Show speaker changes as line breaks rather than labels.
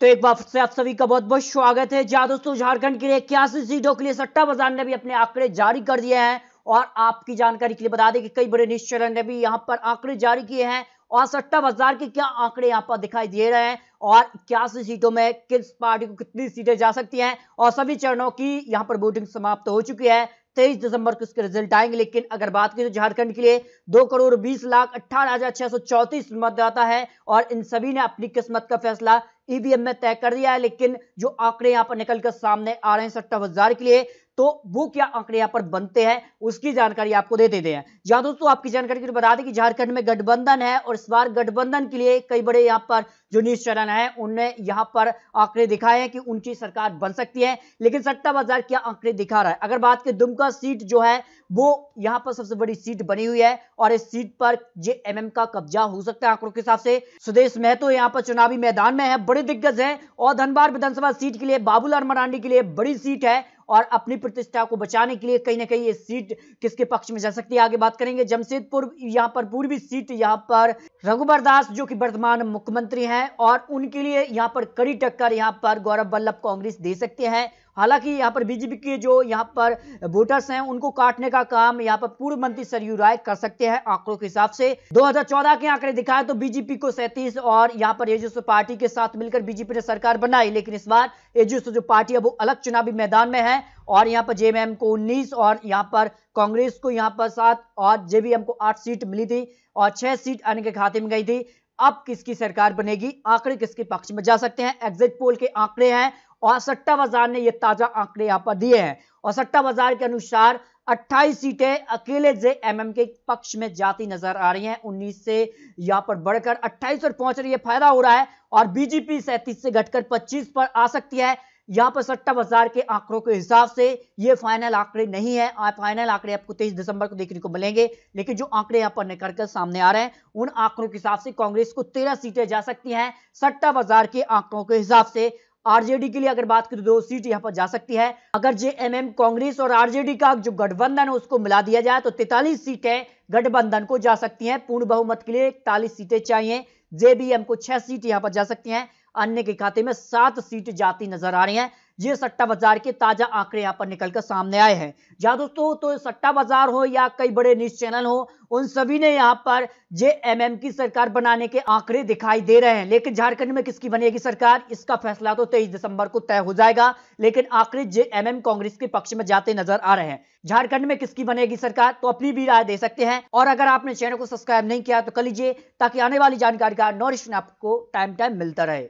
तो एक बार से आप सभी का बहुत बहुत स्वागत है जहां दोस्तों झारखंड के लिए इक्यासी सीटों के लिए सट्टा बाजार ने भी अपने आंकड़े जारी कर दिए हैं और आपकी जानकारी के लिए बता दें कि कई बड़े निश्चय ने भी यहां पर आंकड़े जारी किए हैं और सट्टा बाजार के क्या आंकड़े यहाँ पर दिखाई दे रहे हैं और इक्यासी सीटों में किस पार्टी को कितनी सीटें जा सकती हैं और सभी चरणों की यहाँ पर वोटिंग समाप्त हो चुकी है तेईस दिसंबर को इसके रिजल्ट आएंगे लेकिन अगर बात की तो झारखंड के लिए दो करोड़ बीस लाख अट्ठारह हजार छह सौ चौतीस मतदाता है और इन सभी ने अपनी किस्मत का फैसला ईवीएम में तय कर दिया है लेकिन जो आंकड़े यहां पर निकल कर सामने आ रहे हैं सट्टा बाजार के लिए तो वो क्या आंकड़े यहां पर बनते हैं उसकी जानकारी आपको दे देते हैं जहां दोस्तों आपकी जानकारी के लिए बता दें कि झारखंड में गठबंधन है और इस बार गठबंधन के लिए कई बड़े यहां पर जो न्यूज चैनल है उनने यहां पर आंकड़े दिखाए हैं कि उनकी सरकार बन सकती है लेकिन सट्टा बाजार क्या आंकड़े दिखा रहा है अगर बात करें दुमका सीट जो है वो यहां पर सबसे बड़ी सीट बनी हुई है और इस सीट पर जे का कब्जा हो सकता है आंकड़ों के हिसाब से सुदेश महतो यहां पर चुनावी मैदान में है बड़े दिग्गज हैं और धनबाद विधानसभा सीट के लिए बाबूलाल मरांडी के लिए बड़ी सीट है और अपनी प्रतिष्ठा को बचाने के लिए कहीं ना कहीं ये सीट किसके पक्ष में जा सकती है आगे बात करेंगे जमशेदपुर यहाँ पर पूर्वी सीट यहाँ पर रघुबर दास जो कि वर्तमान मुख्यमंत्री हैं और उनके लिए यहाँ पर कड़ी टक्कर यहाँ पर गौरव बल्लभ कांग्रेस दे सकते हैं हालांकि यहाँ पर बीजेपी के जो यहाँ पर वोटर्स हैं उनको काटने का काम यहाँ पर पूर्व मंत्री सरयू राय कर सकते हैं आंकड़ों के हिसाब से 2014 के आंकड़े दिखाए तो बीजेपी को सैंतीस और यहाँ पर एजेसो पार्टी के साथ मिलकर बीजेपी ने सरकार बनाई लेकिन इस बार एजेसो जो पार्टी है वो अलग चुनावी मैदान में है और यहाँ पर जेएमएम को उन्नीस और यहाँ पर कांग्रेस को यहाँ पर सात और जेबीएम को आठ सीट मिली थी और छह सीट आने के खाते में गई थी अब किसकी सरकार बनेगी आंकड़े किसके पक्ष में जा सकते हैं एग्जिट पोल के आंकड़े हैं और सट्टा बाजार ने ये ताजा आंकड़े यहाँ पर दिए हैं और सट्टा बाजार के अनुसार 28 सीटें अकेले जे एमएम के पक्ष में जाती नजर आ रही हैं 19 से यहां पर बढ़कर 28 पर पहुंच रही है फायदा हो रहा है और बीजेपी सैंतीस से घटकर 25 पर आ सकती है यहां पर सट्टा बाजार के आंकड़ों के हिसाब से ये फाइनल आंकड़े नहीं है फाइनल आंकड़े आपको 23 दिसंबर को देखने को मिलेंगे लेकिन जो आंकड़े यहां पर निकल कर सामने आ रहे हैं उन आंकड़ों के हिसाब से कांग्रेस को 13 सीटें जा सकती हैं सट्टा बाजार के आंकड़ों के हिसाब से आरजेडी के लिए अगर बात करें तो दो सीट यहां पर जा सकती है अगर जेएमएम कांग्रेस और आरजेडी का जो गठबंधन है उसको मिला दिया जाए तो तैतालीस सीटें गठबंधन को जा सकती हैं पूर्ण बहुमत के लिए इकतालीस सीटें चाहिए जेबीएम को छह सीट यहां पर जा सकती हैं अन्य के खाते में सात सीट जाती नजर आ रही हैं ये सट्टा बाजार के ताजा आंकड़े यहाँ पर निकलकर सामने आए हैं या दोस्तों तो सट्टा बाजार हो या कई बड़े न्यूज चैनल हो उन सभी ने यहाँ पर जेएमएम की सरकार बनाने के आंकड़े दिखाई दे रहे हैं लेकिन झारखंड में किसकी बनेगी सरकार इसका फैसला तो तेईस दिसंबर को तय हो जाएगा लेकिन आंकड़े जेएमएम कांग्रेस के पक्ष में जाते नजर आ रहे हैं झारखंड में किसकी बनेगी सरकार तो अपनी भी राय दे सकते हैं और अगर आपने चैनल को सब्सक्राइब नहीं किया तो कर लीजिए ताकि आने वाली जानकारी का नॉरिश आपको टाइम टाइम मिलता रहे